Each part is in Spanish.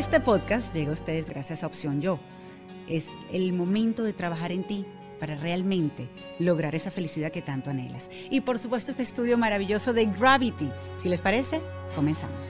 este podcast llega a ustedes gracias a Opción Yo. Es el momento de trabajar en ti para realmente lograr esa felicidad que tanto anhelas. Y por supuesto este estudio maravilloso de Gravity. Si les parece, comenzamos.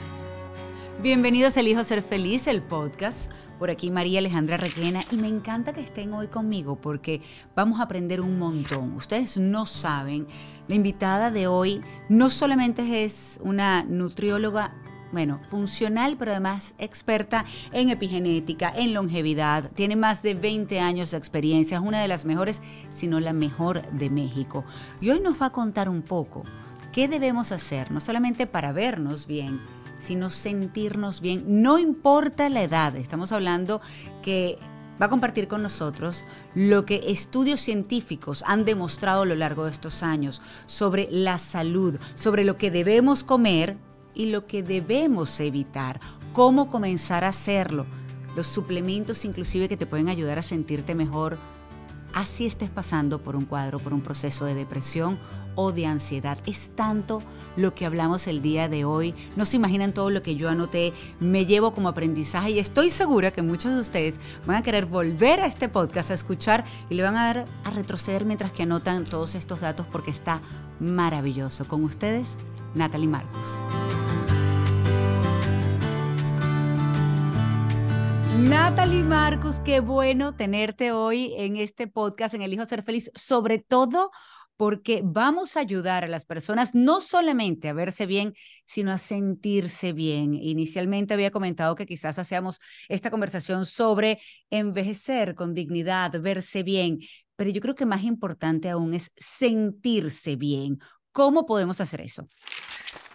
Bienvenidos a hijo Ser Feliz, el podcast. Por aquí María Alejandra Requena y me encanta que estén hoy conmigo porque vamos a aprender un montón. Ustedes no saben, la invitada de hoy no solamente es una nutrióloga bueno, funcional, pero además experta en epigenética, en longevidad. Tiene más de 20 años de experiencia, es una de las mejores, si no la mejor de México. Y hoy nos va a contar un poco qué debemos hacer, no solamente para vernos bien, sino sentirnos bien, no importa la edad. Estamos hablando que va a compartir con nosotros lo que estudios científicos han demostrado a lo largo de estos años sobre la salud, sobre lo que debemos comer y lo que debemos evitar, cómo comenzar a hacerlo, los suplementos inclusive que te pueden ayudar a sentirte mejor, así estés pasando por un cuadro, por un proceso de depresión o de ansiedad. Es tanto lo que hablamos el día de hoy. No se imaginan todo lo que yo anoté, me llevo como aprendizaje y estoy segura que muchos de ustedes van a querer volver a este podcast a escuchar y le van a dar a retroceder mientras que anotan todos estos datos porque está maravilloso. Con ustedes, Natalie Marcos. Natalie Marcos, qué bueno tenerte hoy en este podcast en El Hijo Ser Feliz, sobre todo porque vamos a ayudar a las personas no solamente a verse bien, sino a sentirse bien. Inicialmente había comentado que quizás hacíamos esta conversación sobre envejecer con dignidad, verse bien, pero yo creo que más importante aún es sentirse bien. ¿Cómo podemos hacer eso?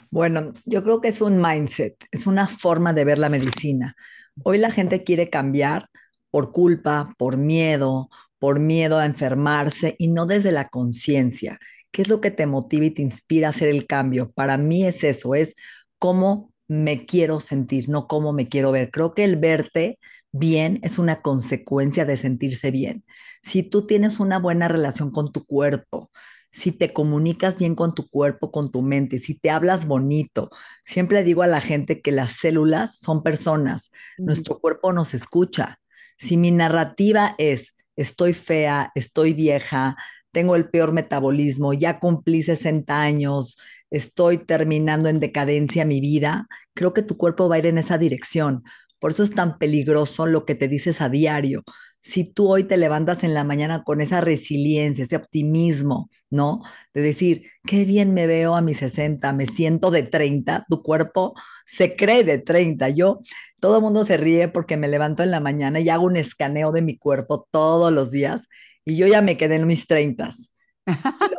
Bueno, yo creo que es un mindset, es una forma de ver la medicina. Hoy la gente quiere cambiar por culpa, por miedo, por miedo a enfermarse y no desde la conciencia. ¿Qué es lo que te motiva y te inspira a hacer el cambio? Para mí es eso, es cómo me quiero sentir, no cómo me quiero ver. Creo que el verte bien es una consecuencia de sentirse bien. Si tú tienes una buena relación con tu cuerpo, si te comunicas bien con tu cuerpo, con tu mente, si te hablas bonito, siempre digo a la gente que las células son personas, nuestro cuerpo nos escucha. Si mi narrativa es estoy fea, estoy vieja, tengo el peor metabolismo, ya cumplí 60 años, estoy terminando en decadencia mi vida, creo que tu cuerpo va a ir en esa dirección. Por eso es tan peligroso lo que te dices a diario si tú hoy te levantas en la mañana con esa resiliencia, ese optimismo, ¿no? De decir, qué bien me veo a mis 60, me siento de 30, tu cuerpo se cree de 30. Yo, todo el mundo se ríe porque me levanto en la mañana y hago un escaneo de mi cuerpo todos los días y yo ya me quedé en mis 30.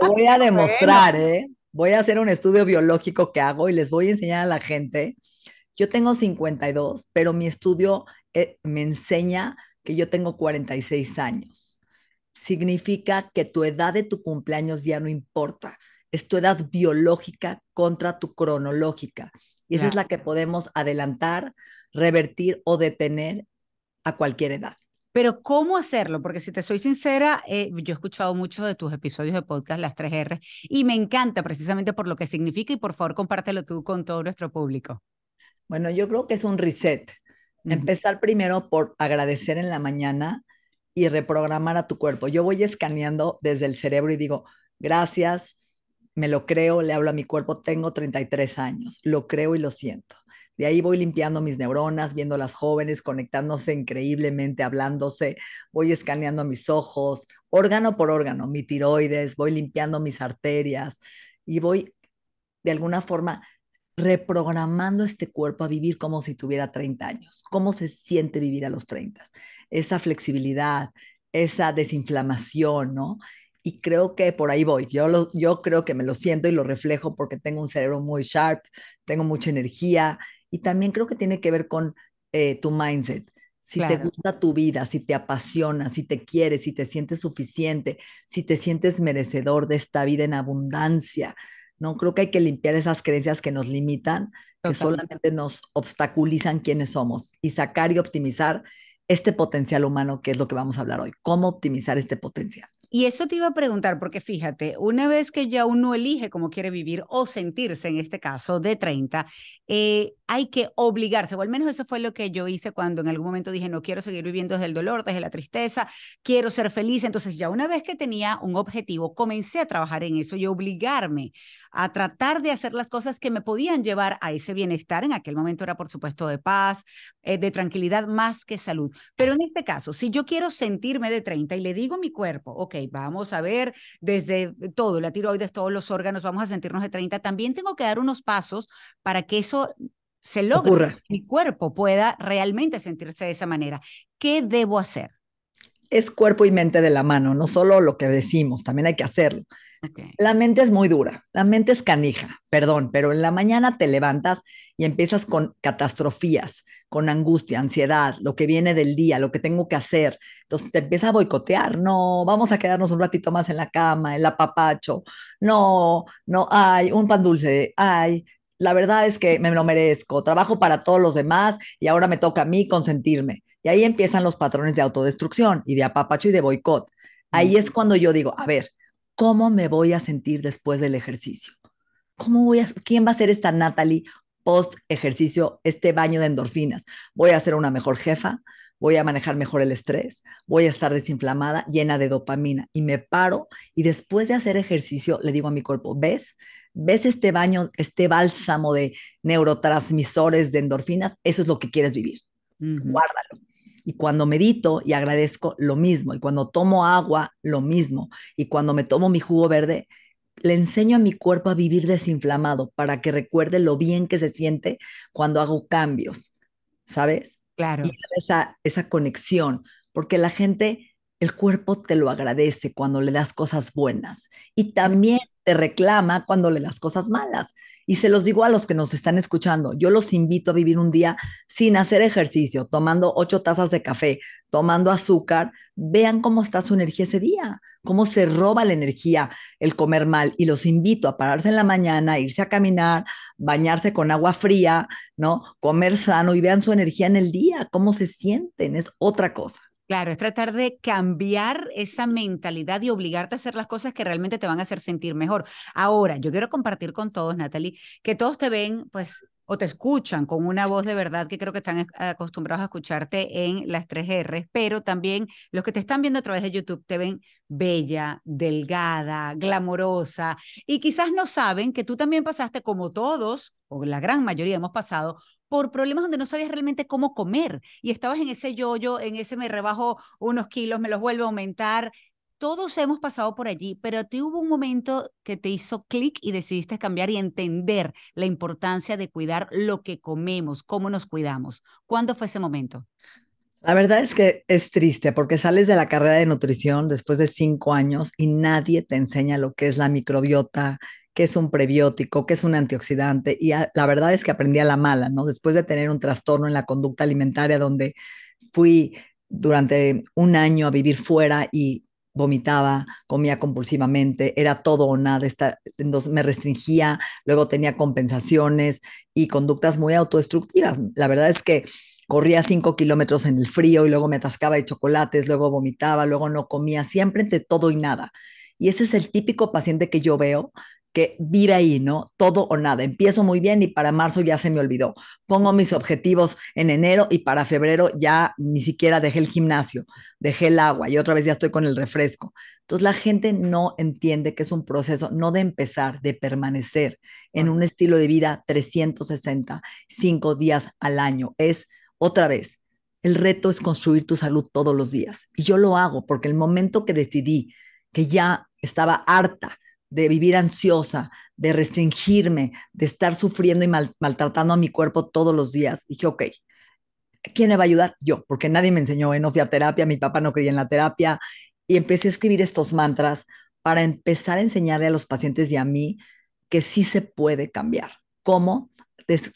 voy a demostrar, ¿eh? Voy a hacer un estudio biológico que hago y les voy a enseñar a la gente. Yo tengo 52, pero mi estudio eh, me enseña que yo tengo 46 años. Significa que tu edad de tu cumpleaños ya no importa. Es tu edad biológica contra tu cronológica. Y esa es la que podemos adelantar, revertir o detener a cualquier edad. Pero ¿cómo hacerlo? Porque si te soy sincera, eh, yo he escuchado muchos de tus episodios de podcast, las 3R, y me encanta precisamente por lo que significa y por favor compártelo tú con todo nuestro público. Bueno, yo creo que es un reset. Empezar primero por agradecer en la mañana y reprogramar a tu cuerpo. Yo voy escaneando desde el cerebro y digo, gracias, me lo creo, le hablo a mi cuerpo, tengo 33 años, lo creo y lo siento. De ahí voy limpiando mis neuronas, viendo a las jóvenes, conectándose increíblemente, hablándose, voy escaneando mis ojos, órgano por órgano, mi tiroides, voy limpiando mis arterias y voy de alguna forma reprogramando este cuerpo a vivir como si tuviera 30 años, cómo se siente vivir a los 30, esa flexibilidad, esa desinflamación, ¿no? Y creo que por ahí voy, yo, lo, yo creo que me lo siento y lo reflejo porque tengo un cerebro muy sharp, tengo mucha energía y también creo que tiene que ver con eh, tu mindset. Si te gusta tu vida, si te apasiona, si te quieres, si te sientes suficiente, si te sientes merecedor de esta vida en abundancia, ¿no? Creo que hay que limpiar esas creencias que nos limitan, que solamente nos obstaculizan quienes somos y sacar y optimizar este potencial humano, que es lo que vamos a hablar hoy, cómo optimizar este potencial. Y eso te iba a preguntar, porque fíjate, una vez que ya uno elige cómo quiere vivir o sentirse, en este caso de 30, eh, hay que obligarse, o al menos eso fue lo que yo hice cuando en algún momento dije, no quiero seguir viviendo desde el dolor, desde la tristeza, quiero ser feliz. Entonces ya una vez que tenía un objetivo, comencé a trabajar en eso y obligarme a tratar de hacer las cosas que me podían llevar a ese bienestar. En aquel momento era, por supuesto, de paz, eh, de tranquilidad más que salud. Pero en este caso, si yo quiero sentirme de 30 y le digo a mi cuerpo, ok, vamos a ver desde todo, la tiroides, todos los órganos, vamos a sentirnos de 30, también tengo que dar unos pasos para que eso se logra que mi cuerpo pueda realmente sentirse de esa manera. ¿Qué debo hacer? Es cuerpo y mente de la mano, no solo lo que decimos, también hay que hacerlo. La mente es muy dura, la mente es canija, perdón, pero en la mañana te levantas y empiezas con catastrofías, con angustia, ansiedad, lo que viene del día, lo que tengo que hacer. Entonces te empieza a boicotear, no, vamos a quedarnos un ratito más en la cama, el apapacho, no, no, hay un pan dulce, hay la verdad es que me lo merezco, trabajo para todos los demás y ahora me toca a mí consentirme. Y ahí empiezan los patrones de autodestrucción y de apapacho y de boicot. Ahí es cuando yo digo, a ver, ¿cómo me voy a sentir después del ejercicio? ¿Cómo voy a, quién va a ser esta Natalie post ejercicio, este baño de endorfinas? ¿Voy a ser una mejor jefa? voy a manejar mejor el estrés, voy a estar desinflamada, llena de dopamina. Y me paro y después de hacer ejercicio le digo a mi cuerpo, ves, ves este baño, este bálsamo de neurotransmisores, de endorfinas, eso es lo que quieres vivir. Guárdalo. Y cuando medito y agradezco, lo mismo. Y cuando tomo agua, lo mismo. Y cuando me tomo mi jugo verde, le enseño a mi cuerpo a vivir desinflamado para que recuerde lo bien que se siente cuando hago cambios, ¿sabes? Claro. esa, esa conexión, porque la gente, el cuerpo te lo agradece cuando le das cosas buenas. Y también te reclama cuando le las cosas malas. Y se los digo a los que nos están escuchando, yo los invito a vivir un día sin hacer ejercicio, tomando ocho tazas de café, tomando azúcar, vean cómo está su energía ese día, cómo se roba la energía el comer mal. Y los invito a pararse en la mañana, irse a caminar, bañarse con agua fría, ¿no? Comer sano y vean su energía en el día, cómo se sienten, es otra cosa. Claro, es tratar de cambiar esa mentalidad y obligarte a hacer las cosas que realmente te van a hacer sentir mejor. Ahora, yo quiero compartir con todos, Natalie, que todos te ven, pues, o te escuchan con una voz de verdad que creo que están acostumbrados a escucharte en las 3R, pero también los que te están viendo a través de YouTube te ven bella, delgada, glamorosa y quizás no saben que tú también pasaste como todos o la gran mayoría hemos pasado por problemas donde no sabías realmente cómo comer y estabas en ese yoyo, en ese me rebajo unos kilos, me los vuelvo a aumentar, todos hemos pasado por allí, pero te hubo un momento que te hizo clic y decidiste cambiar y entender la importancia de cuidar lo que comemos, cómo nos cuidamos. ¿Cuándo fue ese momento? La verdad es que es triste porque sales de la carrera de nutrición después de cinco años y nadie te enseña lo que es la microbiota, qué es un prebiótico, qué es un antioxidante. Y la verdad es que aprendí a la mala, ¿no? Después de tener un trastorno en la conducta alimentaria donde fui durante un año a vivir fuera y vomitaba, comía compulsivamente, era todo o nada, está, entonces me restringía, luego tenía compensaciones y conductas muy autodestructivas. La verdad es que corría cinco kilómetros en el frío y luego me atascaba de chocolates, luego vomitaba, luego no comía, siempre entre todo y nada. Y ese es el típico paciente que yo veo que vive ahí, ¿no? Todo o nada. Empiezo muy bien y para marzo ya se me olvidó. Pongo mis objetivos en enero y para febrero ya ni siquiera dejé el gimnasio, dejé el agua y otra vez ya estoy con el refresco. Entonces la gente no entiende que es un proceso, no de empezar, de permanecer en un estilo de vida 365 días al año. Es otra vez. El reto es construir tu salud todos los días. Y yo lo hago porque el momento que decidí que ya estaba harta de vivir ansiosa, de restringirme, de estar sufriendo y maltratando a mi cuerpo todos los días. dije, ok, ¿quién me va a ayudar? Yo, porque nadie me enseñó, en ¿eh? no terapia, mi papá no creía en la terapia. Y empecé a escribir estos mantras para empezar a enseñarle a los pacientes y a mí que sí se puede cambiar. ¿Cómo?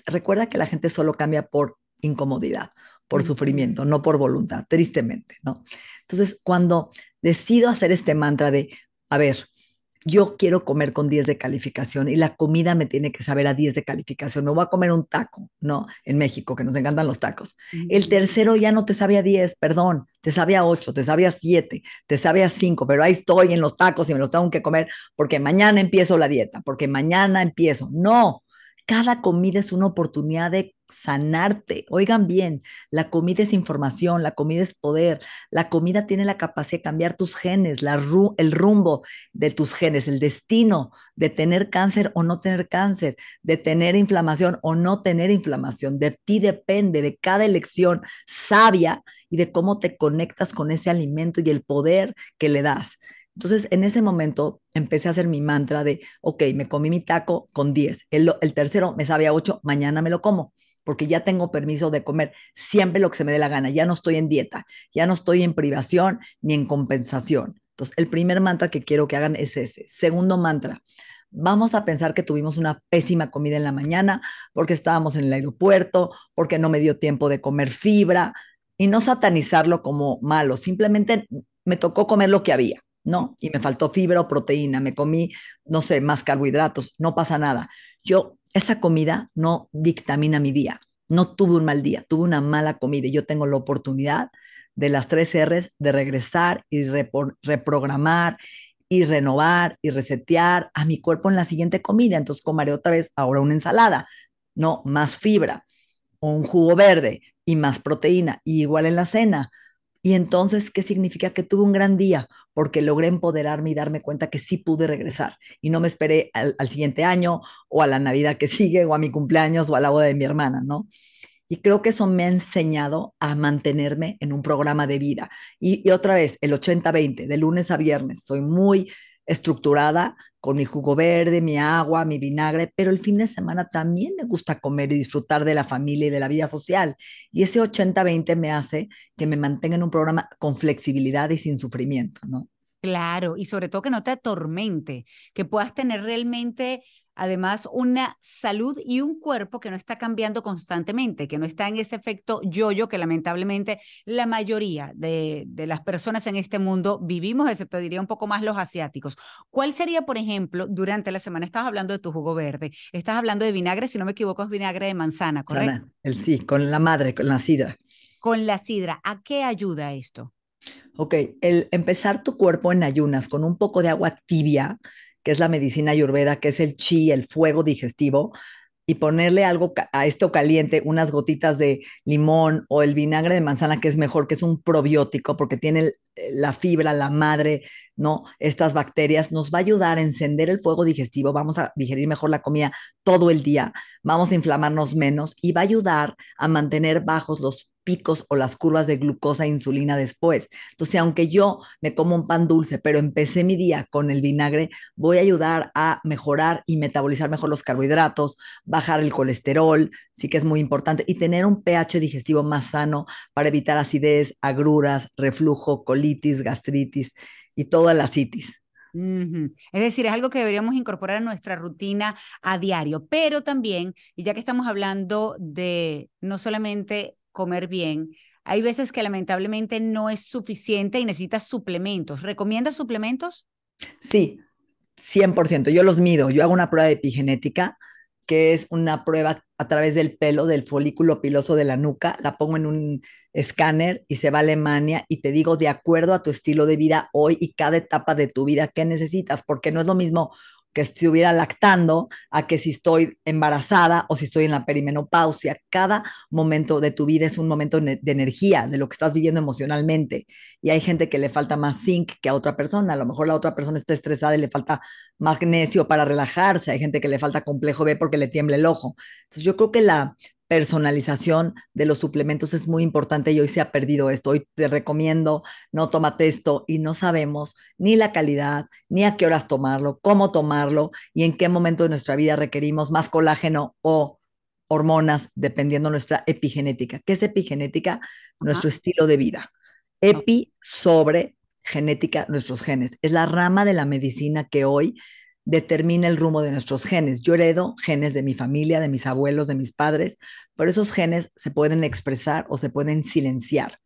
recuerda que la gente solo cambia por incomodidad, por sufrimiento, no por voluntad, tristemente, ¿no? Entonces, cuando decido hacer este mantra de, a ver, yo quiero comer con 10 de calificación y la comida me tiene que saber a 10 de calificación. Me voy a comer un taco, ¿no? En México, que nos encantan los tacos. El tercero ya no te sabe a 10, perdón, te sabe a 8, te sabe a 7, te sabe a 5, pero ahí estoy en los tacos y me los tengo que comer porque mañana empiezo la dieta, porque mañana empiezo. No, cada comida es una oportunidad de sanarte. Oigan bien, la comida es información, la comida es poder, la comida tiene la capacidad de cambiar tus genes, el rumbo de tus genes, el destino de tener cáncer o no tener cáncer, de tener inflamación o no tener inflamación. De ti depende, de cada elección sabia y de cómo te conectas con ese alimento y el poder que le das. Entonces, en ese momento empecé a hacer mi mantra de, ok, me comí mi taco con 10, el, el tercero me sabe a 8, mañana me lo como porque ya tengo permiso de comer siempre lo que se me dé la gana, ya no estoy en dieta, ya no estoy en privación ni en compensación. Entonces, el primer mantra que quiero que hagan es ese. Segundo mantra, vamos a pensar que tuvimos una pésima comida en la mañana porque estábamos en el aeropuerto, porque no me dio tiempo de comer fibra y no satanizarlo como malo, simplemente me tocó comer lo que había. No, y me faltó fibra o proteína, me comí, no sé, más carbohidratos, no pasa nada. Yo esa comida no dictamina mi día. No tuve un mal día, tuve una mala comida y yo tengo la oportunidad de las tres R's de regresar y reprogramar y renovar y resetear a mi cuerpo en la siguiente comida. Entonces comeré otra vez ahora una ensalada, no, más fibra, o un jugo verde y más proteína, y igual en la cena, y entonces, ¿qué significa? Que tuve un gran día porque logré empoderarme y darme cuenta que sí pude regresar y no me esperé al, siguiente año o a la Navidad que sigue o a mi cumpleaños o a la boda de mi hermana, ¿no? Y creo que eso me ha enseñado a mantenerme en un programa de vida. Y, y otra vez, el 80-20, de lunes a viernes, soy muy estructurada con mi jugo verde, mi agua, mi vinagre, pero el fin de semana también me gusta comer y disfrutar de la familia y de la vida social. Y ese 80-20 me hace que me mantenga en un programa con flexibilidad y sin sufrimiento, ¿no? Claro, y sobre todo que no te atormente, que puedas tener realmente además una salud y un cuerpo que no está cambiando constantemente, que no está en ese efecto yo -yo que lamentablemente la mayoría de, las personas en este mundo vivimos, excepto diría un poco más los asiáticos. ¿Cuál sería, por ejemplo, durante la semana, estás hablando de tu jugo verde, estás hablando de vinagre, si no me equivoco, es vinagre de manzana, ¿correcto? sí, con la madre, con la sidra. Con la sidra, ¿a qué ayuda esto? Ok, el empezar tu cuerpo en ayunas con un poco de agua tibia que es la medicina ayurveda, que es el chi, el fuego digestivo, y ponerle algo a esto caliente, unas gotitas de limón o el vinagre de manzana, que es mejor, que es un probiótico, porque tiene eh, la fibra, la madre, ¿no? Estas bacterias, nos va a ayudar a encender el fuego digestivo, vamos a digerir mejor la comida todo el día, vamos a inflamarnos menos y va a ayudar a mantener bajos los picos o las curvas de glucosa e insulina después. Entonces, aunque yo me como un pan dulce, pero empecé mi día con el vinagre, voy a ayudar a mejorar y metabolizar mejor los carbohidratos, bajar el colesterol, sí que es muy importante, y tener un pH digestivo más sano para evitar acidez, agruras, reflujo, colitis, gastritis y toda las citis. Es decir, es algo que deberíamos incorporar a nuestra rutina a diario, pero también, y ya que estamos hablando de no solamente comer bien. Hay veces que lamentablemente no es suficiente y necesitas suplementos. ¿Recomiendas suplementos? Sí, 100%. Yo los mido. Yo hago una prueba epigenética, que es una prueba a través del pelo, del folículo piloso de la nuca. La pongo en un escáner y se va a Alemania y te digo, de acuerdo a tu estilo de vida hoy y cada etapa de tu vida, ¿qué necesitas? Porque no es lo mismo que estuviera lactando a que si estoy embarazada o si estoy en la perimenopausia. Cada momento de tu vida es un momento de energía, de lo que estás viviendo emocionalmente. Y hay gente que le falta más zinc que a otra persona. A lo mejor la otra persona está estresada y le falta magnesio para relajarse. Hay gente que le falta complejo B porque le tiembla el ojo. Entonces yo creo que la personalización de los suplementos es muy importante y hoy se ha perdido esto. Hoy te recomiendo, no tomate esto y no sabemos ni la calidad, ni a qué horas tomarlo, cómo tomarlo y en qué momento de nuestra vida requerimos más colágeno o hormonas, dependiendo nuestra epigenética. ¿Qué es epigenética? Nuestro estilo de vida. Epi sobre genética, nuestros genes. Es la rama de la medicina que hoy determina el rumbo de nuestros genes. Yo heredo genes de mi familia, de mis abuelos, de mis padres, pero esos genes se pueden expresar o se pueden silenciar.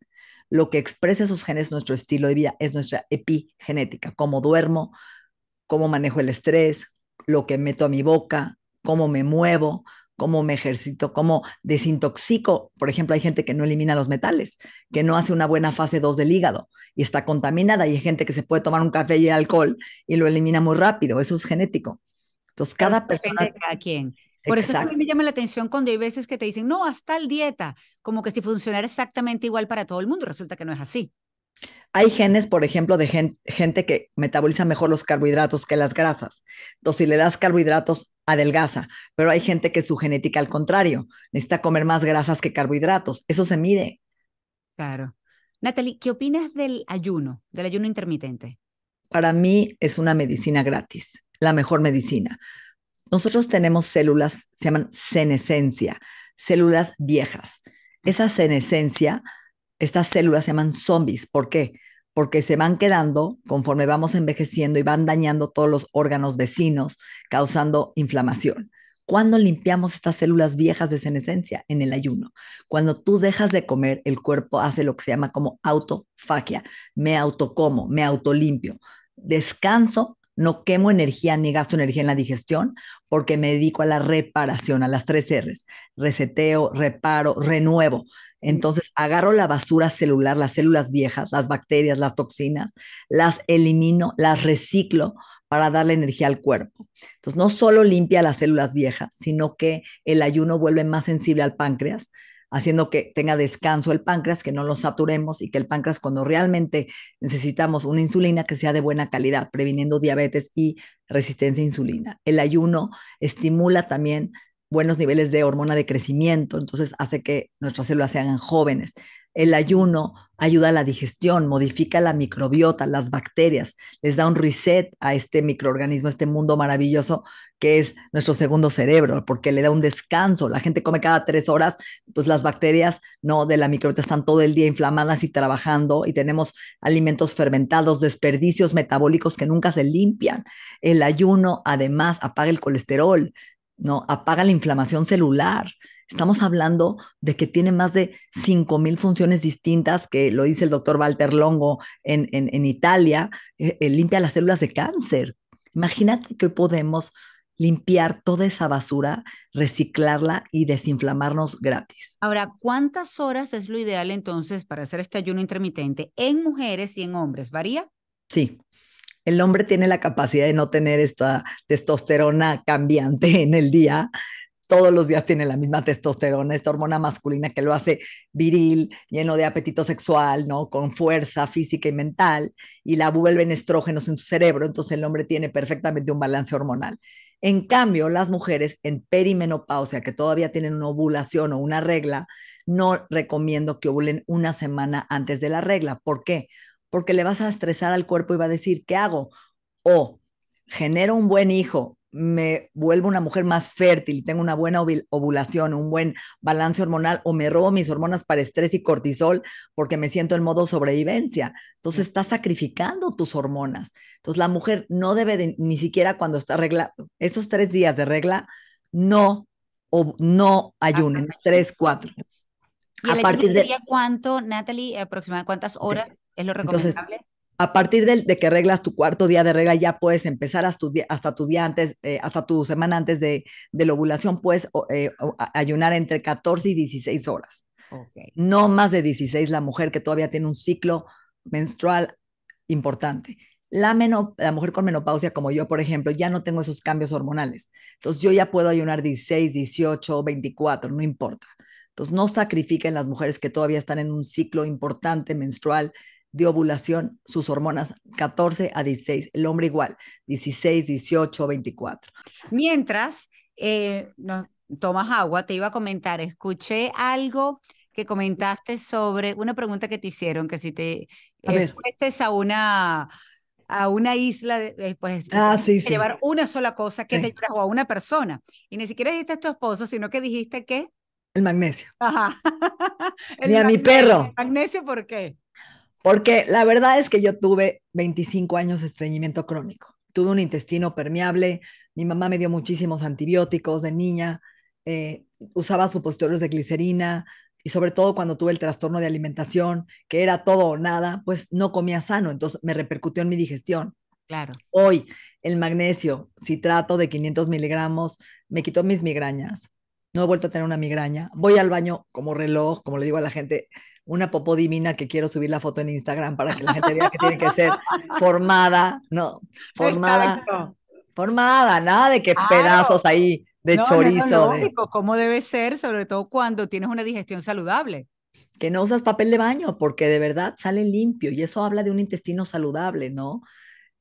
Lo que expresa esos genes, nuestro estilo de vida, es nuestra epigenética, cómo duermo, cómo manejo el estrés, lo que meto a mi boca, cómo me muevo, cómo me ejercito, cómo desintoxico. Por ejemplo, hay gente que no elimina los metales, que no hace una buena fase 2 del hígado y está contaminada. Y hay gente que se puede tomar un café y alcohol y lo elimina muy rápido. Eso es genético. Entonces, cada persona... Depende de quien. Por eso también me llama la atención cuando hay veces que te dicen, no, hasta el dieta, como que si funcionara exactamente igual para todo el mundo, resulta que no es así. Hay genes, por ejemplo, de gente que metaboliza mejor los carbohidratos que las grasas. Entonces, si le das carbohidratos, adelgaza, pero hay gente que su genética al contrario, necesita comer más grasas que carbohidratos. Eso se mide. Claro. Natalie, ¿qué opinas del ayuno, del ayuno intermitente? Para mí es una medicina gratis, la mejor medicina. Nosotros tenemos células, se llaman senescencia, células viejas. Esa senescencia estas células se llaman zombies. ¿Por qué? Porque se van quedando conforme vamos envejeciendo y van dañando todos los órganos vecinos, causando inflamación. ¿Cuándo limpiamos estas células viejas de senescencia? En el ayuno. Cuando tú dejas de comer, el cuerpo hace lo que se llama como autofagia. Me autocomo, me autolimpio. Descanso, no quemo energía ni gasto energía en la digestión porque me dedico a la reparación, a las tres R's. Reseteo, reparo, renuevo. Entonces agarro la basura celular, las células viejas, las bacterias, las toxinas, las elimino, las reciclo para darle energía al cuerpo. Entonces no solo limpia las células viejas, sino que el ayuno vuelve más sensible al páncreas, haciendo que tenga descanso el páncreas, que no lo saturemos y que el páncreas cuando realmente necesitamos una insulina que sea de buena calidad, previniendo diabetes y resistencia a insulina. El ayuno estimula también buenos niveles de hormona de crecimiento, entonces hace que nuestras células sean jóvenes. El ayuno ayuda a la digestión, modifica la microbiota, las bacterias, les da un reset a este microorganismo, a este mundo maravilloso que es nuestro segundo cerebro, porque le da un descanso. La gente come cada tres horas, pues las bacterias no de la microbiota están todo el día inflamadas y trabajando y tenemos alimentos fermentados, desperdicios metabólicos que nunca se limpian. El ayuno además apaga el colesterol, ¿no? Apaga la inflamación celular. Estamos hablando de que tiene más de 5.000 funciones distintas, que lo dice el doctor Walter Longo en, en, en Italia, eh, eh, limpia las células de cáncer. Imagínate que podemos limpiar toda esa basura, reciclarla y desinflamarnos gratis. Ahora, ¿cuántas horas es lo ideal entonces para hacer este ayuno intermitente en mujeres y en hombres? ¿Varía? Sí, el hombre tiene la capacidad de no tener esta testosterona cambiante en el día. Todos los días tiene la misma testosterona, esta hormona masculina que lo hace viril, lleno de apetito sexual, ¿no? Con fuerza física y mental, y la vuelven estrógenos en su cerebro. Entonces el hombre tiene perfectamente un balance hormonal. En cambio, las mujeres en perimenopausia, que todavía tienen una ovulación o una regla, no recomiendo que ovulen una semana antes de la regla. ¿Por qué? porque le vas a estresar al cuerpo y va a decir, ¿qué hago? O genero un buen hijo, me vuelvo una mujer más fértil, tengo una buena ovulación, un buen balance hormonal, o me robo mis hormonas para estrés y cortisol porque me siento en modo sobrevivencia. Entonces estás sacrificando tus hormonas. Entonces la mujer no debe ni siquiera cuando está regla, esos tres días de regla, no, o, no ayunen, tres, cuatro. ¿Y a partir de cuánto, Natalie, aproximadamente cuántas horas? ¿Es lo recomendable? Entonces, a partir de, que reglas tu cuarto día de regla, ya puedes empezar hasta tu antes, eh, hasta tu semana antes de, la ovulación, puedes eh, ayunar entre 14 y 16 horas. No más de 16 la mujer que todavía tiene un ciclo menstrual importante. La, la mujer con menopausia, como yo, por ejemplo, ya no tengo esos cambios hormonales. Entonces, yo ya puedo ayunar 16, 18, 24, no importa. Entonces, no sacrifiquen las mujeres que todavía están en un ciclo importante menstrual de ovulación, sus hormonas 14 a 16, el hombre igual, 16, 18, 24. Mientras eh, tomas agua, te iba a comentar, escuché algo que comentaste sobre una pregunta que te hicieron, que si te a eh, a una a una isla después eh, ah, llevar una sola cosa que te o a una persona y ni siquiera dijiste a tu esposo sino que dijiste que el magnesio Ajá. ni a mi perro magnesio por qué porque la verdad es que yo tuve 25 años de estreñimiento crónico. Tuve un intestino permeable, mi mamá me dio muchísimos antibióticos de niña, eh, usaba supositorios de glicerina y sobre todo cuando tuve el trastorno de alimentación, que era todo o nada, pues no comía sano, entonces me repercutió en mi digestión. Claro. Hoy el magnesio, citrato de 500 miligramos, me quitó mis migrañas. No he vuelto a tener una migraña. Voy al baño como reloj, como le digo a la gente, una popó divina que quiero subir la foto en Instagram para que la gente vea que tiene que ser formada, no, formada, formada, nada de que pedazos ahí de chorizo. No, no, lógico, debe ser, sobre todo cuando tienes una digestión saludable. Que no usas papel de baño, porque de verdad sale limpio y eso habla de un intestino saludable, ¿no?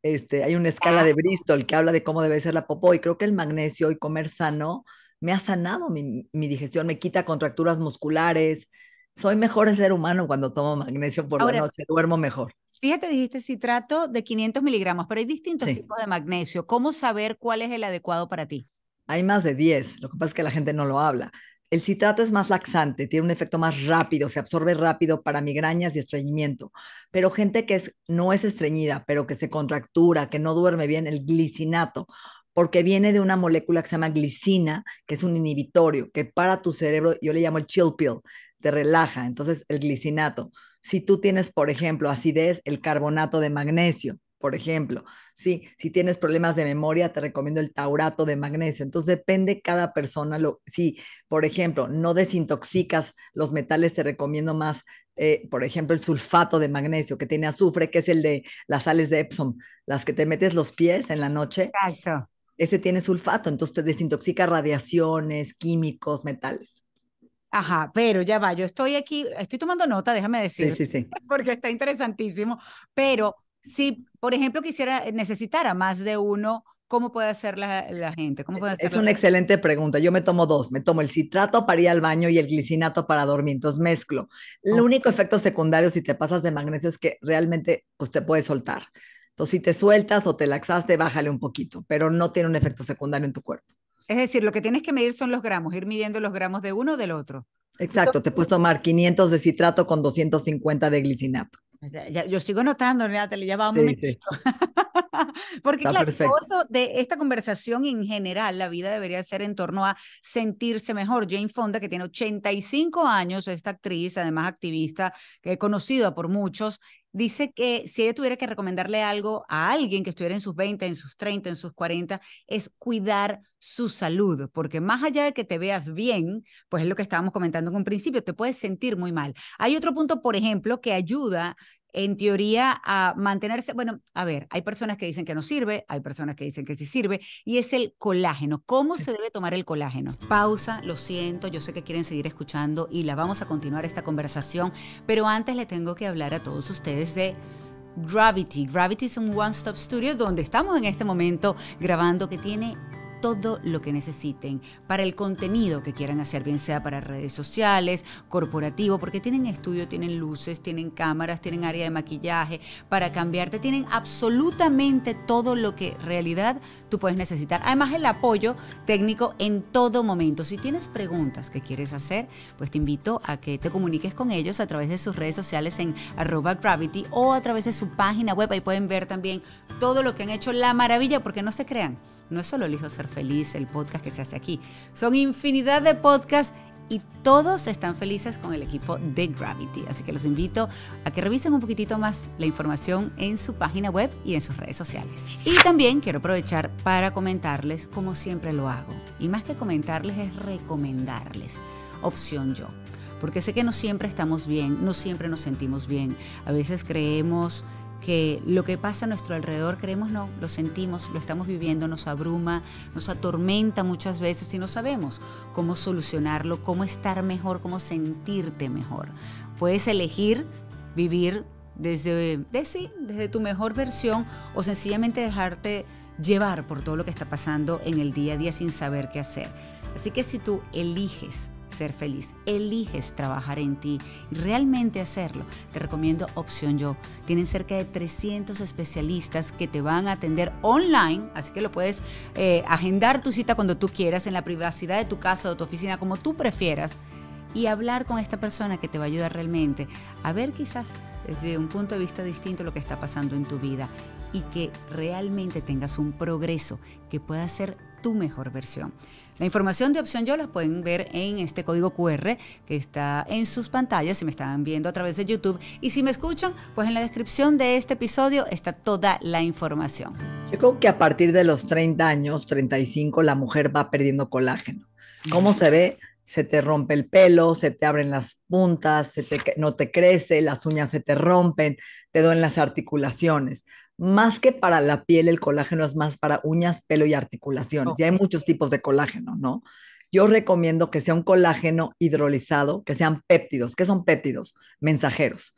Este, hay una escala de Bristol que habla de cómo debe ser la popó y creo que el magnesio y comer sano me ha sanado mi, mi digestión, me quita contracturas musculares, soy mejor ser humano cuando tomo magnesio por la noche, duermo mejor. Fíjate, dijiste citrato de 500 miligramos, pero hay distintos tipos de magnesio. ¿Cómo saber cuál es el adecuado para ti? Hay más de 10, lo que pasa es que la gente no lo habla. El citrato es más laxante, tiene un efecto más rápido, se absorbe rápido para migrañas y estreñimiento. Pero gente que no es estreñida, pero que se contractura, que no duerme bien, el glicinato, porque viene de una molécula que se llama glicina, que es un inhibitorio, que para tu cerebro, yo le llamo el chill pill, te relaja. Entonces, el glicinato. Si tú tienes, por ejemplo, acidez, el carbonato de magnesio, por ejemplo. si tienes problemas de memoria, te recomiendo el taurato de magnesio. Entonces, depende cada persona. Lo, si, por ejemplo, no desintoxicas los metales, te recomiendo más, eh, por ejemplo, el sulfato de magnesio que tiene azufre, que es el de las sales de Epsom, las que te metes los pies en la noche. Exacto. Ese tiene sulfato, entonces te desintoxica radiaciones, químicos, metales. Ajá, pero ya va, yo estoy aquí, estoy tomando nota, déjame decir, sí, sí, sí. porque está interesantísimo, pero si, por ejemplo, quisiera, eh, necesitara más de uno, ¿cómo puede hacer la, gente? ¿Cómo puede hacer es una excelente pregunta. Yo me tomo dos. Me tomo el citrato para ir al baño y el glicinato para dormir. Entonces mezclo. El único efecto secundario si te pasas de magnesio es que realmente pues, te puede soltar. Entonces, si te sueltas o te laxaste, bájale un poquito, pero no tiene un efecto secundario en tu cuerpo. Es decir, lo que tienes que medir son los gramos, ir midiendo los gramos de uno o del otro. Exacto, te puedes tomar 500 de citrato con 250 de glicinato. yo sigo notando, Natalia, ya va un sí, sí. Porque claro, todo de esta conversación en general, la vida debería ser en torno a sentirse mejor. Jane Fonda, que tiene 85 años, esta actriz, además activista, que he conocido por muchos, dice que si ella tuviera que recomendarle algo a alguien que estuviera en sus 20, en sus 30, en sus 40, es cuidar su salud, porque más allá de que te veas bien, pues es lo que estábamos comentando en un principio, te puedes sentir muy mal. Hay otro punto, por ejemplo, que ayuda en teoría, a mantenerse. Bueno, a ver, hay personas que dicen que no sirve, hay personas que dicen que sí sirve, y es el colágeno. ¿Cómo se debe tomar el colágeno? Pausa, lo siento, yo sé que quieren seguir escuchando y la vamos a continuar esta conversación, pero antes le tengo que hablar a todos ustedes de... Gravity. Gravity es un one-stop studio donde estamos en este momento grabando que tiene todo lo que necesiten para el contenido que quieran hacer, bien sea para redes sociales, corporativo, porque tienen estudio, tienen luces, tienen cámaras, tienen área de maquillaje para cambiarte, tienen absolutamente todo lo que en realidad tú puedes necesitar. Además el apoyo técnico en todo momento. Si tienes preguntas que quieres hacer, pues te invito a que te comuniques con ellos a través de sus redes sociales en arroba gravity o a través de su página web. Ahí pueden ver también todo lo que han hecho la maravilla, porque no se crean, no es solo el hijo ser Feliz, el podcast que se hace aquí. Son infinidad de podcasts y todos están felices con el equipo de Gravity. Así que los invito a que revisen un poquitito más la información en su página web y en sus redes sociales. Y también quiero aprovechar para comentarles, como siempre lo hago, y más que comentarles es recomendarles. Opción yo. Porque sé que no siempre estamos bien, no siempre nos sentimos bien. A veces creemos que lo que pasa a nuestro alrededor, creemos no, lo sentimos, lo estamos viviendo, nos abruma, nos atormenta muchas veces y no sabemos cómo solucionarlo, cómo estar mejor, cómo sentirte mejor. Puedes elegir vivir desde, sí, desde tu mejor versión o sencillamente dejarte llevar por todo lo que está pasando en el día a día sin saber qué hacer. Así que si tú eliges ser feliz. Eliges trabajar en ti y realmente hacerlo. Te recomiendo Opción Yo. Tienen cerca de 300 especialistas que te van a atender online, así que lo puedes eh, agendar tu cita cuando tú quieras, en la privacidad de tu casa o tu oficina, como tú prefieras y hablar con esta persona que te va a ayudar realmente a ver quizás desde un punto de vista distinto lo que está pasando en tu vida y que realmente tengas un progreso que pueda ser tu mejor versión. La información de Opción Yo la pueden ver en este código QR que está en sus pantallas si me están viendo a través de YouTube. Y si me escuchan, pues en la descripción de este episodio está toda la información. Yo creo que a partir de los 30 años, 35, la mujer va perdiendo colágeno. ¿Cómo se ve? Se te rompe el pelo, se te abren las puntas, no te crece, las uñas se te rompen, te duelen las articulaciones más que para la piel, el colágeno es más para uñas, pelo y articulaciones. Y hay muchos tipos de colágeno, ¿no? Yo recomiendo que sea un colágeno hidrolizado, que sean péptidos. ¿Qué son péptidos? Mensajeros.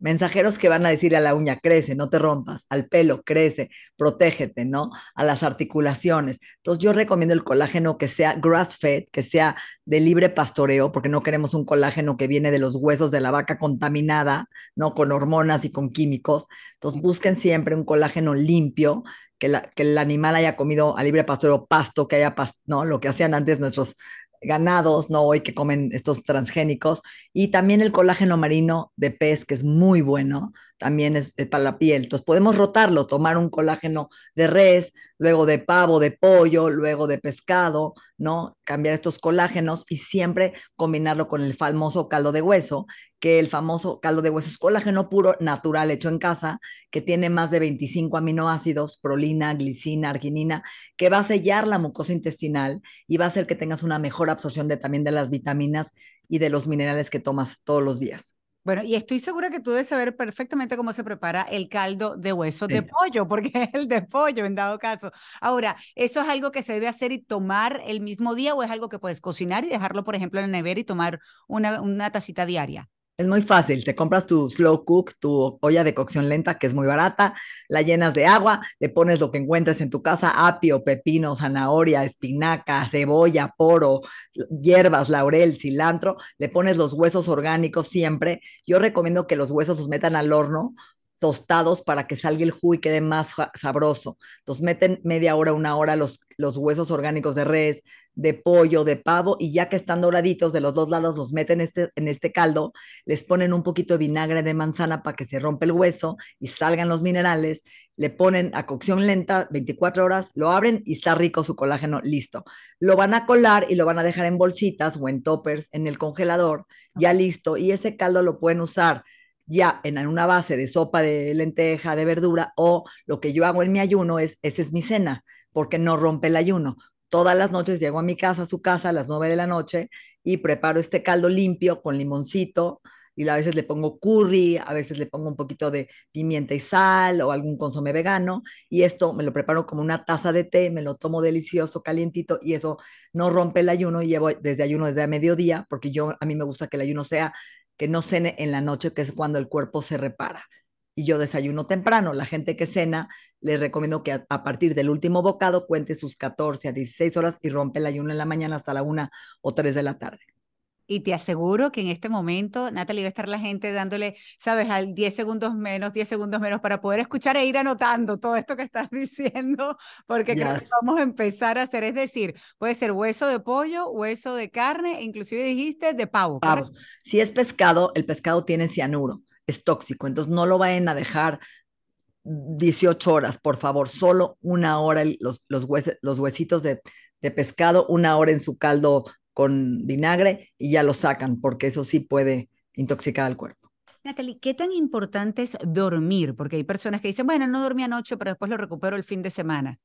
Mensajeros que van a decir a la uña, crece, no te rompas, al pelo, crece, protégete, ¿no? A las articulaciones. Entonces yo recomiendo el colágeno que sea grass-fed, que sea de libre pastoreo, porque no queremos un colágeno que viene de los huesos de la vaca contaminada, ¿no? Con hormonas y con químicos. Entonces busquen siempre un colágeno limpio, que, que el animal haya comido a libre pastoreo pasto, que haya pasto, ¿no? Lo que hacían antes nuestros ganados, ¿no? Hoy que comen estos transgénicos. Y también el colágeno marino de pez, que es muy bueno, también es, eh, para la piel. Entonces podemos rotarlo, tomar un colágeno de res, luego de pavo, de pollo, luego de pescado, ¿no? Cambiar estos colágenos y siempre combinarlo con el famoso caldo de hueso, que el famoso caldo de hueso es colágeno puro, natural, hecho en casa, que tiene más de 25 aminoácidos, prolina, glicina, arginina, que va a sellar la mucosa intestinal y va a hacer que tengas una mejor absorción de, también de las vitaminas y de los minerales que tomas todos los días. Bueno, y estoy segura que tú debes saber perfectamente cómo se prepara el caldo de hueso de pollo, porque es el de pollo en dado caso. Ahora, ¿eso es algo que se debe hacer y tomar el mismo día o es algo que puedes cocinar y dejarlo, por ejemplo, en el nevera y tomar una tacita diaria? Es muy fácil, te compras tu slow cook, tu olla de cocción lenta, que es muy barata, la llenas de agua, le pones lo que encuentres en tu casa, apio, pepino, zanahoria, espinaca, cebolla, poro, hierbas, laurel, cilantro, le pones los huesos orgánicos siempre. Yo recomiendo que los huesos los metan al horno tostados para que salga el jugo y quede más sabroso. Entonces meten media hora, una hora los, los huesos orgánicos de res, de pollo, de pavo, y ya que están doraditos de los dos lados, los meten este, en este caldo, les ponen un poquito de vinagre de manzana para que se rompa el hueso y salgan los minerales, le ponen a cocción lenta 24 horas, lo abren y está rico su colágeno, listo. Lo van a colar y lo van a dejar en bolsitas o en toppers en el congelador, ya listo, y ese caldo lo pueden usar ya en una base de sopa de lenteja, de verdura, o lo que yo hago en mi ayuno es, esa es mi cena, porque no rompe el ayuno. Todas las noches llego a mi casa, a su casa, a las nueve de la noche, y preparo este caldo limpio con limoncito, y a veces le pongo curry, a veces le pongo un poquito de pimienta y sal o algún consomé vegano y esto me lo preparo como una taza de té, me lo tomo delicioso, calientito y eso no rompe el ayuno y llevo desde ayuno desde a mediodía porque yo a mí me gusta que el ayuno sea que no cene en la noche, que es cuando el cuerpo se repara. Y yo desayuno temprano. La gente que cena, le recomiendo que a, partir del último bocado cuente sus 14 a 16 horas y rompe el ayuno en la mañana hasta la 1 o 3 de la tarde. Y te aseguro que en este momento, Natalie, va a estar la gente dándole, sabes, al 10 segundos menos, 10 segundos menos para poder escuchar e ir anotando todo esto que estás diciendo, porque que vamos a empezar a hacer. Es decir, puede ser hueso de pollo, hueso de carne, e inclusive dijiste de pavo. Pavo. Si es pescado, el pescado tiene cianuro, es tóxico, entonces no lo vayan a dejar 18 horas, por favor, solo una hora los, los, los huesitos de, de, pescado, una hora en su caldo con vinagre y ya lo sacan, porque eso sí puede intoxicar al cuerpo. Natalie, ¿qué tan importante es dormir? Porque hay personas que dicen, bueno, no dormí anoche, pero después lo recupero el fin de semana.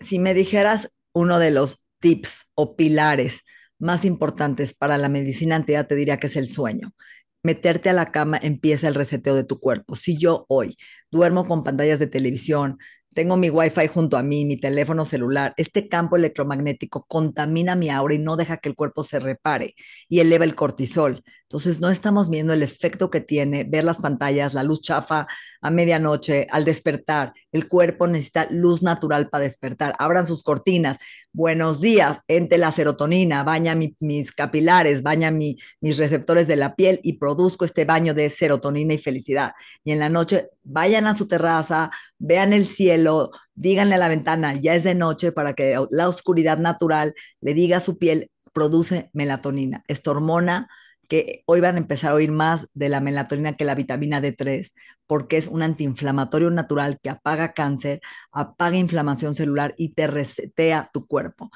Si me dijeras uno de los tips o pilares más importantes para la medicina antigua te diría que es el sueño. Meterte a la cama empieza el reseteo de tu cuerpo. Si yo hoy duermo con pantallas de televisión, tengo mi wifi junto a mí, mi teléfono celular, este campo electromagnético contamina mi aura y no deja que el cuerpo se repare y eleva el cortisol. Entonces no estamos viendo el efecto que tiene ver las pantallas, la luz chafa a medianoche, al despertar. El cuerpo necesita luz natural para despertar. Abran sus cortinas. Buenos días, entre la serotonina, baña mis capilares, baña mis receptores de la piel y produzco este baño de serotonina y felicidad. Y en la noche vayan a su terraza, vean el cielo, díganle a la ventana, ya es de noche, para que la oscuridad natural le diga a su piel, produce melatonina, esta hormona que hoy van a empezar a oír más de la melatonina que la vitamina D3, porque es un antiinflamatorio natural que apaga cáncer, apaga inflamación celular y te resetea tu cuerpo.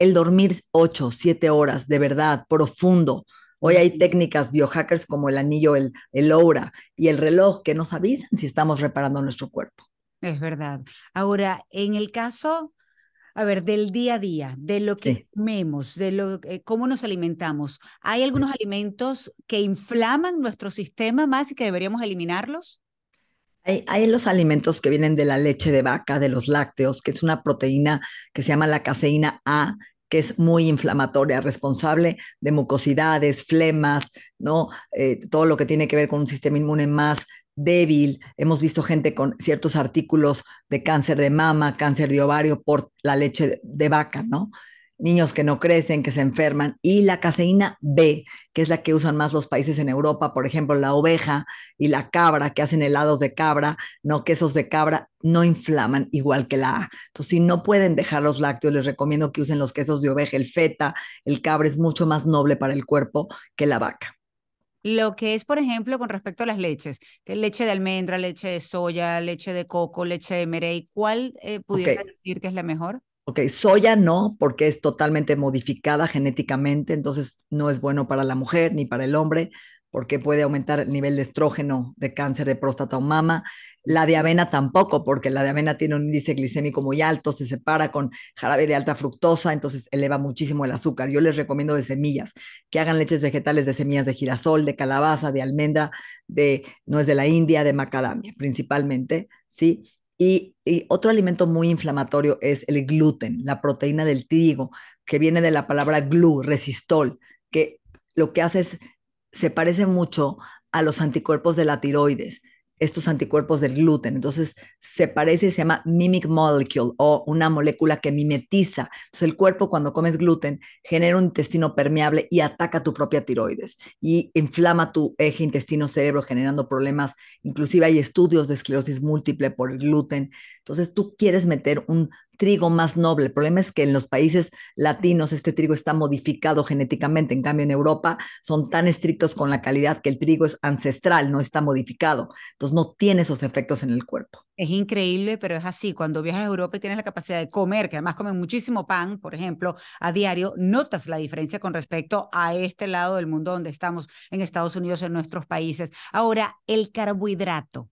El dormir 8, 7 horas de verdad, profundo, Hoy hay técnicas biohackers como el anillo, el, el aura y el reloj que nos avisan si estamos reparando nuestro cuerpo. Es verdad. Ahora, en el caso, a ver, del día a día, de lo que comemos, de lo, eh, cómo nos alimentamos, ¿hay algunos alimentos que inflaman nuestro sistema más y que deberíamos eliminarlos? Hay, hay, los alimentos que vienen de la leche de vaca, de los lácteos, que es una proteína que se llama la caseína A, que es muy inflamatoria, responsable de mucosidades, flemas, ¿no? Eh, todo lo que tiene que ver con un sistema inmune más débil. Hemos visto gente con ciertos artículos de cáncer de mama, cáncer de ovario por la leche de vaca, ¿no? niños que no crecen, que se enferman, y la caseína B, que es la que usan más los países en Europa, por ejemplo, la oveja y la cabra, que hacen helados de cabra, no quesos de cabra, no inflaman igual que la A. Entonces, si no pueden dejar los lácteos, les recomiendo que usen los quesos de oveja, el feta, el cabra es mucho más noble para el cuerpo que la vaca. Lo que es, por ejemplo, con respecto a las leches, que leche de almendra, leche de soya, leche de coco, leche de merey, ¿cuál eh, pudiera decir que es la mejor? Ok, soya no, porque es totalmente modificada genéticamente, entonces no es bueno para la mujer ni para el hombre, porque puede aumentar el nivel de estrógeno, de cáncer de próstata o mama. La de avena tampoco, porque la de avena tiene un índice glicémico muy alto, se separa con jarabe de alta fructosa, entonces eleva muchísimo el azúcar. Yo les recomiendo de semillas, que hagan leches vegetales de semillas de girasol, de calabaza, de almendra, de no es de la India, de macadamia, principalmente, ¿sí? Y, otro alimento muy inflamatorio es el gluten, la proteína del trigo, que viene de la palabra glu, resistol, que lo que hace es, se parece mucho a los anticuerpos de la tiroides estos anticuerpos del gluten. Entonces se parece se llama mimic molecule o una molécula que mimetiza. Entonces el cuerpo cuando comes gluten genera un intestino permeable y ataca tu propia tiroides y inflama tu eje intestino-cerebro generando problemas. Inclusive hay estudios de esclerosis múltiple por el gluten. Entonces tú quieres meter un trigo más noble. El problema es que en los países latinos este trigo está modificado genéticamente, en cambio en Europa son tan estrictos con la calidad que el trigo es ancestral, no está modificado. Entonces no tiene esos efectos en el cuerpo. Es increíble, pero es así. Cuando viajas a Europa y tienes la capacidad de comer, que además comen muchísimo pan, por ejemplo, a diario, notas la diferencia con respecto a este lado del mundo donde estamos, en Estados Unidos, en nuestros países. Ahora, el carbohidrato.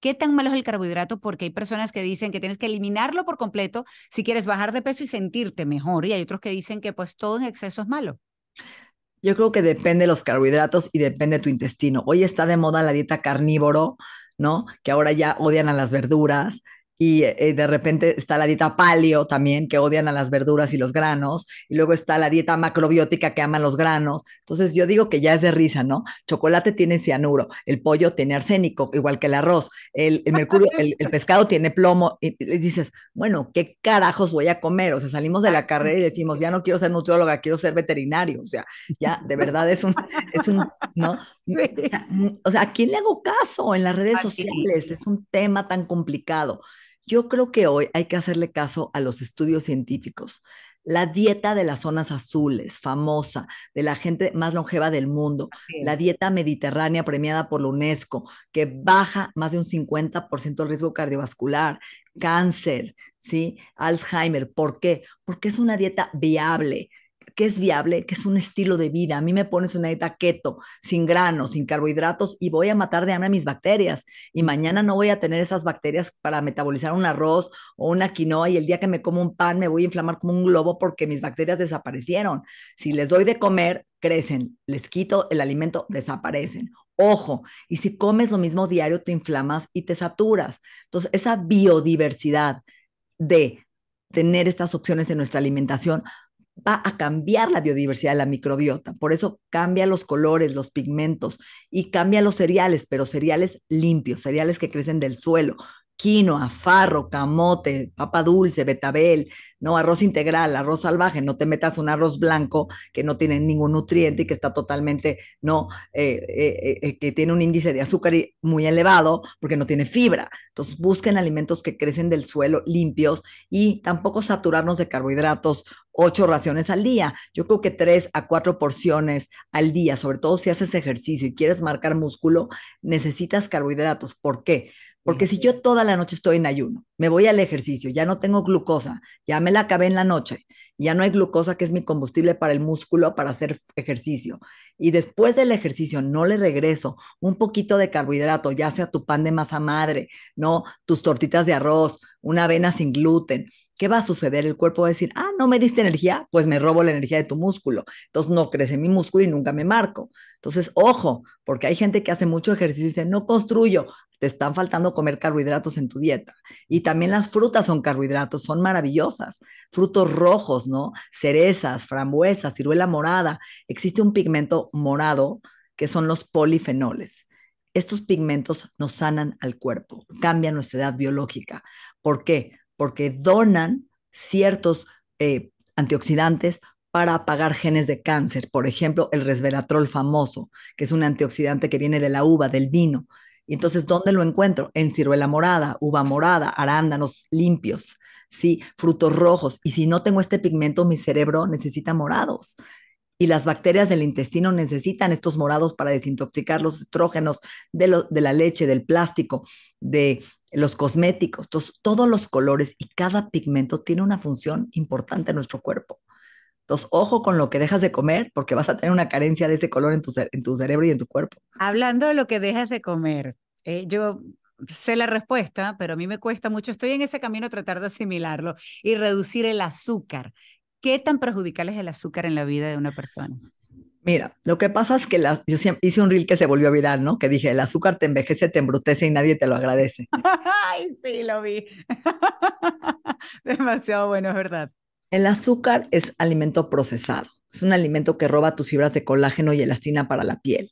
¿Qué tan malo es el carbohidrato? Porque hay personas que dicen que tienes que eliminarlo por completo si quieres bajar de peso y sentirte mejor. Y hay otros que dicen que pues todo en exceso es malo. Yo creo que depende de los carbohidratos y depende de tu intestino. Hoy está de moda la dieta carnívoro, ¿no? Que ahora ya odian a las verduras, y eh, de repente está la dieta paleo también, que odian a las verduras y los granos, y luego está la dieta macrobiótica que aman los granos. Entonces yo digo que ya es de risa, ¿no? Chocolate tiene cianuro, el pollo tiene arsénico, igual que el arroz, el, el mercurio, el, pescado tiene plomo, y, y, dices, bueno, ¿qué carajos voy a comer? O sea, salimos de la carrera y decimos, ya no quiero ser nutrióloga, quiero ser veterinario, o sea, ya de verdad es un, es un ¿no? O sea, ¿a quién le hago caso en las redes sociales? Es un tema tan complicado. Yo creo que hoy hay que hacerle caso a los estudios científicos. La dieta de las zonas azules, famosa, de la gente más longeva del mundo, la dieta mediterránea premiada por la UNESCO, que baja más de un 50% el riesgo cardiovascular, cáncer, ¿sí? Alzheimer. ¿Por qué? Porque es una dieta viable, que es viable, que es un estilo de vida. A mí me pones una dieta keto, sin granos, sin carbohidratos, y voy a matar de hambre a mis bacterias. Y mañana no voy a tener esas bacterias para metabolizar un arroz o una quinoa, y el día que me como un pan me voy a inflamar como un globo porque mis bacterias desaparecieron. Si les doy de comer, crecen, les quito el alimento, desaparecen. Ojo, y si comes lo mismo diario, te inflamas y te saturas. Entonces, esa biodiversidad de tener estas opciones en nuestra alimentación va a cambiar la biodiversidad de la microbiota. Por eso cambia los colores, los pigmentos y cambia los cereales, pero cereales limpios, cereales que crecen del suelo, quinoa, farro, camote, papa dulce, betabel, no arroz integral, arroz salvaje, no te metas un arroz blanco que no tiene ningún nutriente y que está totalmente, no, eh, eh, eh, que tiene un índice de azúcar muy elevado porque no tiene fibra. Entonces busquen alimentos que crecen del suelo limpios y tampoco saturarnos de carbohidratos ocho raciones al día. Yo creo que tres a cuatro porciones al día, sobre todo si haces ejercicio y quieres marcar músculo, necesitas carbohidratos. ¿Por qué? Porque si yo toda la noche estoy en ayuno, me voy al ejercicio, ya no tengo glucosa, ya me la acabé en la noche, ya no hay glucosa que es mi combustible para el músculo para hacer ejercicio, y después del ejercicio no le regreso un poquito de carbohidrato, ya sea tu pan de masa madre, no tus tortitas de arroz, una avena sin gluten, ¿qué va a suceder? El cuerpo va a decir, ah, no me diste energía, pues me robo la energía de tu músculo. Entonces no crece mi músculo y nunca me marco. Entonces, ojo, porque hay gente que hace mucho ejercicio y dice, no construyo, te están faltando comer carbohidratos en tu dieta. Y también las frutas son carbohidratos, son maravillosas. Frutos rojos, ¿no? Cerezas, frambuesas, ciruela morada. Existe un pigmento morado que son los polifenoles. Estos pigmentos nos sanan al cuerpo, cambian nuestra edad biológica. ¿Por qué? porque donan ciertos eh, antioxidantes para apagar genes de cáncer, por ejemplo, el resveratrol famoso, que es un antioxidante que viene de la uva, del vino. Y entonces, ¿dónde lo encuentro? En ciruela morada, uva morada, arándanos limpios, ¿sí? frutos rojos. Y si no tengo este pigmento, mi cerebro necesita morados. Y las bacterias del intestino necesitan estos morados para desintoxicar los estrógenos de la leche, del plástico, de los cosméticos, todos los colores y cada pigmento tiene una función importante en nuestro cuerpo. Entonces, ojo con lo que dejas de comer porque vas a tener una carencia de ese color en tu, cerebro y en tu cuerpo. Hablando de lo que dejas de comer, eh, yo sé la respuesta, pero a mí me cuesta mucho. Estoy en ese camino tratar de asimilarlo y reducir el azúcar. ¿Qué tan perjudicial es el azúcar en la vida de una persona? Mira, lo que pasa es que la, yo hice un reel que se volvió viral, ¿no? Que dije, el azúcar te envejece, te embrutece y nadie te lo agradece. Ay, sí, lo vi. Demasiado bueno, es verdad. El azúcar es alimento procesado. Es un alimento que roba tus fibras de colágeno y elastina para la piel.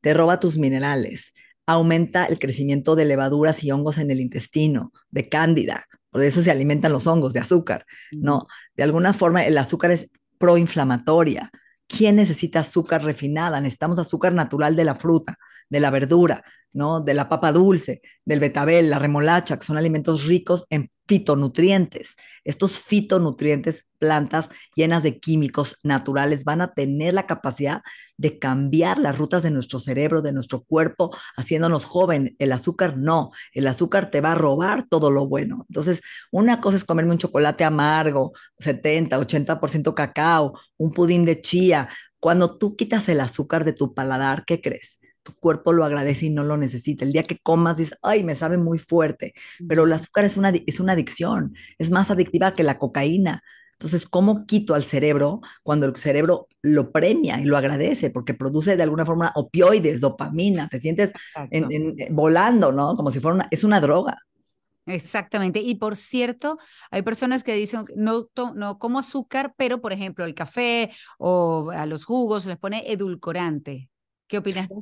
Te roba tus minerales. Aumenta el crecimiento de levaduras y hongos en el intestino, de cándida. Por eso se alimentan los hongos de azúcar, ¿no? De alguna forma, el azúcar es proinflamatoria ¿Quién necesita azúcar refinada? Necesitamos azúcar natural de la fruta de la verdura, ¿no? de la papa dulce, del betabel, la remolacha, que son alimentos ricos en fitonutrientes. Estos fitonutrientes, plantas llenas de químicos naturales, van a tener la capacidad de cambiar las rutas de nuestro cerebro, de nuestro cuerpo, haciéndonos joven. El azúcar no, el azúcar te va a robar todo lo bueno. Entonces, una cosa es comerme un chocolate amargo, 70, 80% cacao, un pudín de chía. Cuando tú quitas el azúcar de tu paladar, ¿qué crees? tu cuerpo lo agradece y no lo necesita. El día que comas dices, ay, me sabe muy fuerte, pero el azúcar es una, es una adicción, es más adictiva que la cocaína. Entonces, ¿cómo quito al cerebro cuando el cerebro lo premia y lo agradece? Porque produce de alguna forma opioides, dopamina, te sientes eh, volando, ¿no? Como si fuera una, es una droga. Exactamente. Y por cierto, hay personas que dicen, no, no como azúcar, pero por ejemplo, el café o a los jugos les pone edulcorante. ¿Qué opinas de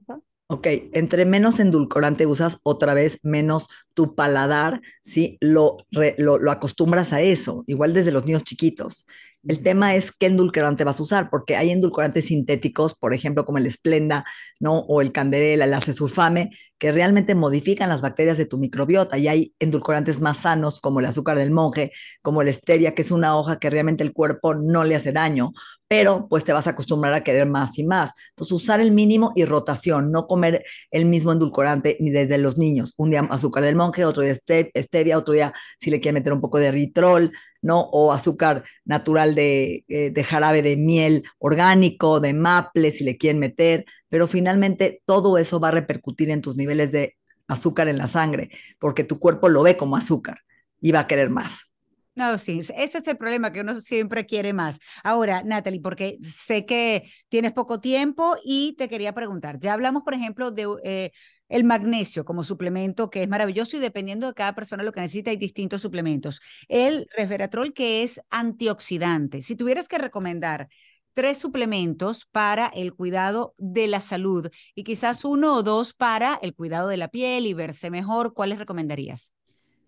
Ok, entre menos endulcorante usas, otra vez menos tu paladar, ¿sí? Lo, lo, acostumbras a eso, igual desde los niños chiquitos. El tema es qué endulcorante vas a usar, porque hay endulcorantes sintéticos, por ejemplo, como el Esplenda ¿no? O el Canderela, el acesulfame, que realmente modifican las bacterias de tu microbiota y hay endulcorantes más sanos como el azúcar del monje, como el stevia, que es una hoja que realmente el cuerpo no le hace daño, pero pues te vas a acostumbrar a querer más y más. Entonces usar el mínimo y rotación, no comer el mismo endulcorante ni desde los niños. Un día azúcar del monje, otro día este, stevia, otro día si le quieren meter un poco de ritrol, ¿no? O azúcar natural de, eh, de jarabe de miel orgánico, de maple, si le quieren meter pero finalmente todo eso va a repercutir en tus niveles de azúcar en la sangre, porque tu cuerpo lo ve como azúcar y va a querer más. No, sí, ese es el problema, que uno siempre quiere más. Ahora, Natalie, porque sé que tienes poco tiempo y te quería preguntar, ya hablamos, por ejemplo, de... Eh, el magnesio como suplemento, que es maravilloso y dependiendo de cada persona lo que necesita, hay distintos suplementos. El resveratrol, que es antioxidante. Si tuvieras que recomendar tres suplementos para el cuidado de la salud y quizás uno o dos para el cuidado de la piel y verse mejor. ¿Cuáles recomendarías?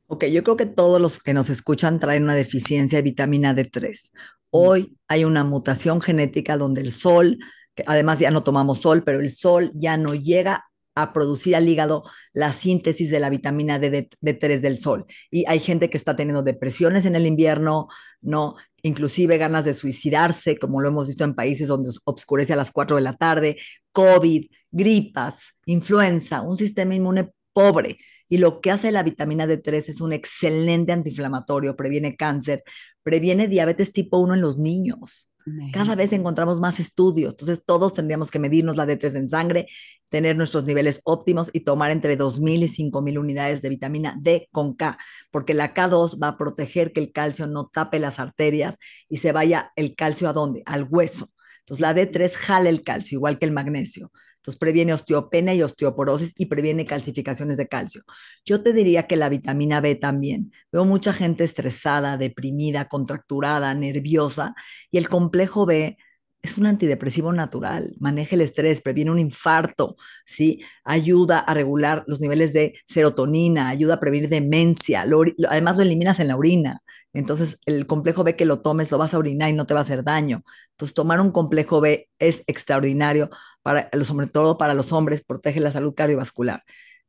Ok, yo creo que todos los que nos escuchan traen una deficiencia de vitamina D3. Hoy hay una mutación genética donde el sol, que además ya no tomamos sol, pero el sol ya no llega a producir al hígado la síntesis de la vitamina D, D3 del sol. Y hay gente que está teniendo depresiones en el invierno, ¿no? inclusive ganas de suicidarse, como lo hemos visto en países donde oscurece a las 4 de la tarde, COVID, gripas, influenza, un sistema inmune pobre. Y lo que hace la vitamina D3 es un excelente antiinflamatorio, previene cáncer, previene diabetes tipo 1 en los niños. Cada vez encontramos más estudios, entonces todos tendríamos que medirnos la D3 en sangre, tener nuestros niveles óptimos y tomar entre 2.000 y 5.000 unidades de vitamina D con K, porque la K2 va a proteger que el calcio no tape las arterias y se vaya el calcio a dónde? Al hueso. Entonces la D3 jala el calcio, igual que el magnesio. Entonces previene osteopenia y osteoporosis y previene calcificaciones de calcio. Yo te diría que la vitamina B también. Veo mucha gente estresada, deprimida, contracturada, nerviosa y el complejo B es un antidepresivo natural, maneja el estrés, previene un infarto, ¿sí? ayuda a regular los niveles de serotonina, ayuda a prevenir demencia, además lo eliminas en la orina. Entonces el complejo B que lo tomes lo vas a orinar y no te va a hacer daño. Entonces tomar un complejo B es extraordinario, para, sobre todo para los hombres, protege la salud cardiovascular.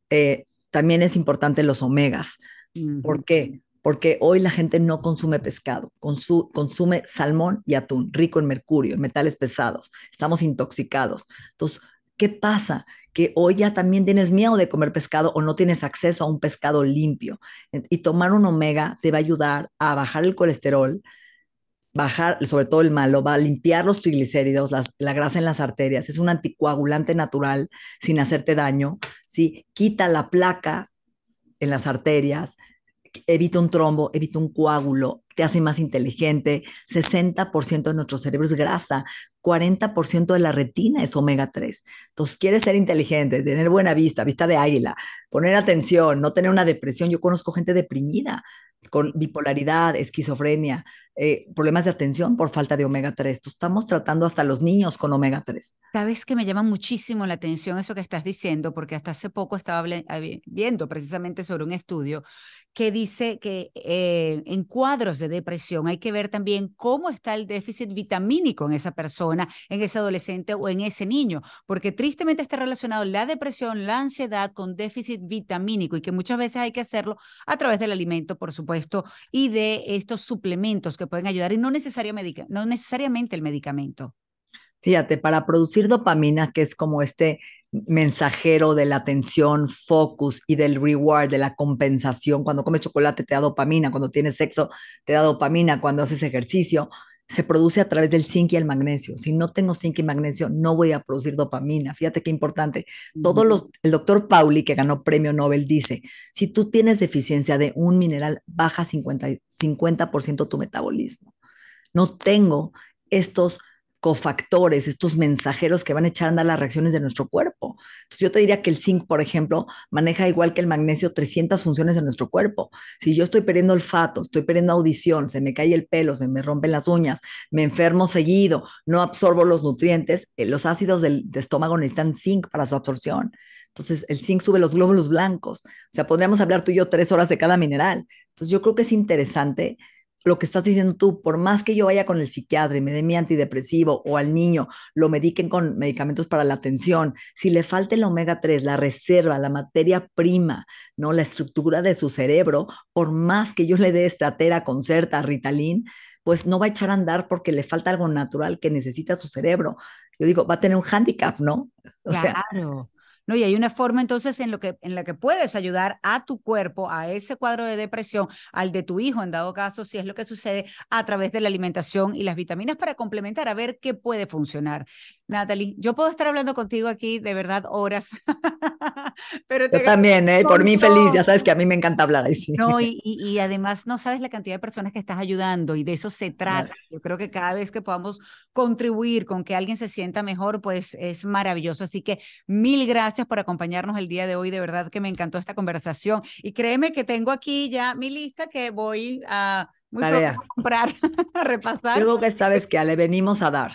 Eh, también es importante los omegas. ¿Por qué? porque hoy la gente no consume pescado, consume salmón y atún, rico en mercurio, en metales pesados, estamos intoxicados. Entonces, ¿qué pasa? Que hoy ya también tienes miedo de comer pescado o no tienes acceso a un pescado limpio. Y tomar un omega te va a ayudar a bajar el colesterol, bajar, sobre todo el malo, va a limpiar los triglicéridos, la grasa en las arterias, es un anticoagulante natural sin hacerte daño, ¿sí? Quita la placa en las arterias, evita un trombo, evita un coágulo, te hace más inteligente. 60% de nuestro cerebro es grasa, 40% de la retina es omega 3. Entonces, quieres ser inteligente, tener buena vista, vista de águila, poner atención, no tener una depresión. Yo conozco gente deprimida con bipolaridad, esquizofrenia, eh, problemas de atención por falta de omega 3. estamos tratando hasta los niños con omega 3. Sabes que me llama muchísimo la atención eso que estás diciendo, porque hasta hace poco estaba viendo precisamente sobre un estudio que dice que eh, en cuadros de depresión hay que ver también cómo está el déficit vitamínico en esa persona, en ese adolescente o en ese niño, porque tristemente está relacionado la depresión, la ansiedad con déficit vitamínico y que muchas veces hay que hacerlo a través del alimento, por supuesto y de estos suplementos que pueden ayudar y no, necesariamente, no necesariamente el medicamento. Fíjate, para producir dopamina, que es como este mensajero de la atención, focus y del reward, de la compensación, cuando comes chocolate te da dopamina, cuando tienes sexo te da dopamina, cuando haces ejercicio, se produce a través del zinc y el magnesio. Si no tengo zinc y magnesio, no voy a producir dopamina. Fíjate qué importante. Todos los, el doctor Pauli, que ganó premio Nobel, dice, si tú tienes deficiencia de un mineral, baja 50%, 50 tu metabolismo. No tengo estos cofactores, estos mensajeros que van a echar a andar las reacciones de nuestro cuerpo. Entonces yo te diría que el zinc, por ejemplo, maneja igual que el magnesio 300 funciones en nuestro cuerpo. Si yo estoy perdiendo olfato, estoy perdiendo audición, se me cae el pelo, se me rompen las uñas, me enfermo seguido, no absorbo los nutrientes, eh, los ácidos del, del estómago necesitan zinc para su absorción. Entonces, el zinc sube los glóbulos blancos. O sea, podríamos hablar tú y yo tres horas de cada mineral. Entonces, yo creo que es interesante lo que estás diciendo tú, por más que yo vaya con el psiquiatra y me dé mi antidepresivo o al niño lo mediquen con medicamentos para la atención, si le falta el omega 3, la reserva, la materia prima, ¿no? La estructura de su cerebro, por más que yo le dé estratera, concerta, ritalin, pues no va a echar a andar porque le falta algo natural que necesita su cerebro. Yo digo, va a tener un hándicap, ¿no? O claro. ¿no? Y hay una forma entonces en, lo que, en la que puedes ayudar a tu cuerpo, a ese cuadro de depresión, al de tu hijo en dado caso, si es lo que sucede, a través de la alimentación y las vitaminas para complementar, a ver qué puede funcionar. Natalie, yo puedo estar hablando contigo aquí de verdad horas. pero yo también, ¿eh? por mí feliz, ya sabes que a mí me encanta hablar ahí. y, además no sabes la cantidad de personas que estás ayudando y de eso se trata. Yo creo que cada vez que podamos contribuir con que alguien se sienta mejor, pues es maravilloso. Así que mil gracias por acompañarnos el día de hoy. De verdad que me encantó esta conversación. Y créeme que tengo aquí ya mi lista que voy a... comprar, a repasar. Creo que sabes que le venimos a dar.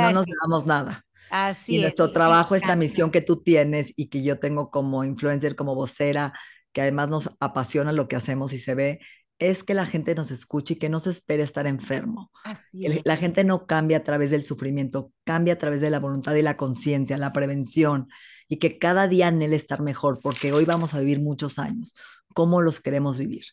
No nos damos nada. Así y es. Nuestro trabajo, esta misión que tú tienes y que yo tengo como influencer, como vocera, que además nos apasiona lo que hacemos y se ve, es que la gente nos escuche y que no se espere estar enfermo. Así La gente no cambia a través del sufrimiento, cambia a través de la voluntad y la conciencia, la prevención y que cada día anhele estar mejor, porque hoy vamos a vivir muchos años. ¿Cómo los queremos vivir?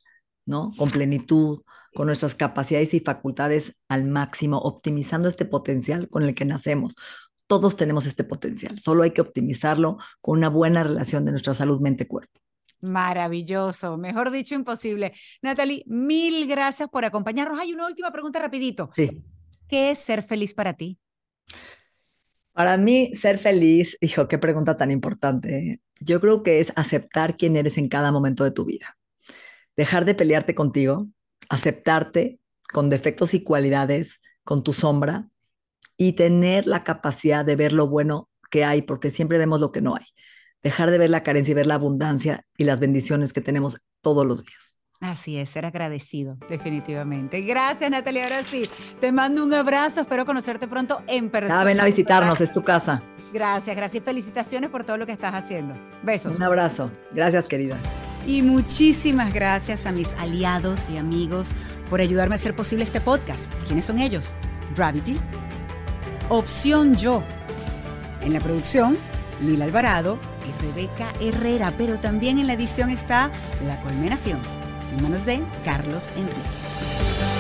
Con plenitud, con nuestras capacidades y facultades al máximo, optimizando este potencial con el que nacemos. Todos tenemos este potencial, solo hay que optimizarlo con una buena relación de nuestra salud mente-cuerpo. Maravilloso, mejor dicho, imposible. Natalie, mil gracias por acompañarnos. Hay una última pregunta rapidito. Sí. ¿Qué es ser feliz para ti? Para mí, ser feliz, hijo, qué pregunta tan importante. ¿eh? Yo creo que es aceptar quién eres en cada momento de tu vida dejar de pelearte contigo, aceptarte con defectos y cualidades, con tu sombra y tener la capacidad de ver lo bueno que hay, porque siempre vemos lo que no hay. Dejar de ver la carencia y ver la abundancia y las bendiciones que tenemos todos los días. Así es, ser agradecido, definitivamente. Gracias, Natalia. Ahora sí, te mando un abrazo. Espero conocerte pronto en persona. Ah, ven a visitarnos, es tu casa. Gracias, gracias. Felicitaciones por todo lo que estás haciendo. Besos. Un abrazo. Gracias, querida. Y muchísimas gracias a mis aliados y amigos por ayudarme a hacer posible este podcast. ¿Quiénes son ellos? Gravity, Opción Yo. En la producción, Lila Alvarado y Rebeca Herrera, pero también en la edición está La Colmena Films, en manos de Carlos Enriquez.